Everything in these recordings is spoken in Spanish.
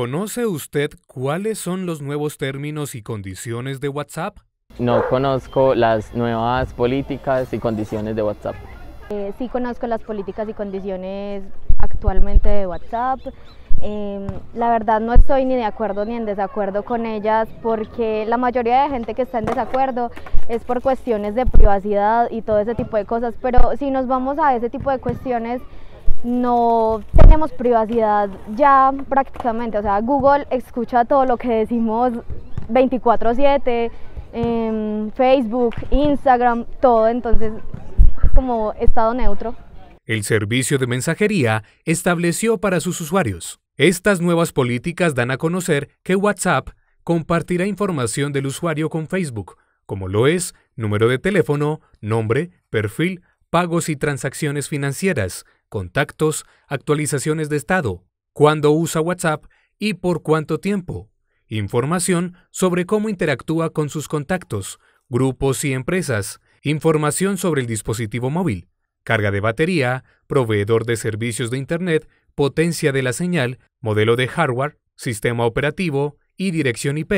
¿Conoce usted cuáles son los nuevos términos y condiciones de WhatsApp? No conozco las nuevas políticas y condiciones de WhatsApp. Eh, sí conozco las políticas y condiciones actualmente de WhatsApp. Em, la verdad no estoy ni de acuerdo ni en desacuerdo con ellas porque la mayoría de gente que está en desacuerdo es por cuestiones de privacidad y todo ese tipo de cosas, pero si nos vamos a ese tipo de cuestiones no tenemos privacidad ya prácticamente, o sea, Google escucha todo lo que decimos 24/7, em, Facebook, Instagram, todo, entonces es como estado neutro. El servicio de mensajería estableció para sus usuarios. Estas nuevas políticas dan a conocer que WhatsApp compartirá información del usuario con Facebook, como lo es número de teléfono, nombre, perfil, pagos y transacciones financieras, contactos, actualizaciones de estado, cuándo usa WhatsApp y por cuánto tiempo, información sobre cómo interactúa con sus contactos, grupos y empresas, información sobre el dispositivo móvil, carga de batería, proveedor de servicios de Internet, potencia de la señal, modelo de hardware, sistema operativo y dirección IP,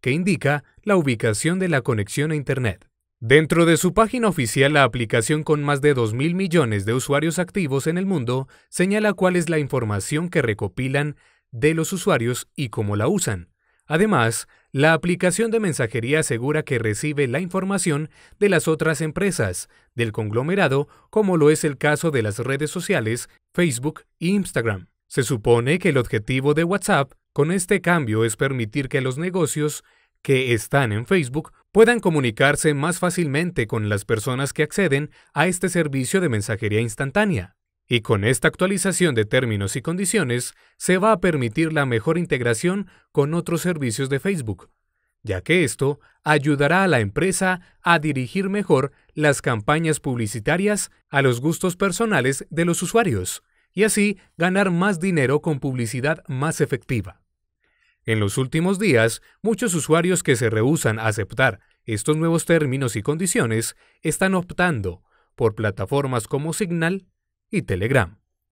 que indica la ubicación de la conexión a Internet. Dentro de su página oficial, la aplicación con más de 2.000 millones de usuarios activos en el mundo señala cuál es la información que recopilan de los usuarios y cómo la usan. Además, la aplicación de mensajería asegura que recibe la información de las otras empresas del conglomerado, como lo es el caso de las redes sociales Facebook e Instagram. Se supone que el objetivo de WhatsApp con este cambio es permitir que los negocios que están en Facebook puedan comunicarse más fácilmente con las personas que acceden a este servicio de mensajería instantánea. Y con esta actualización de términos y condiciones, se va a permitir la mejor integración con otros servicios de Facebook, ya que esto ayudará a la empresa a dirigir mejor las campañas publicitarias a los gustos personales de los usuarios y así ganar más dinero con publicidad más efectiva. En los últimos días, muchos usuarios que se rehúsan a aceptar estos nuevos términos y condiciones están optando por plataformas como Signal y Telegram.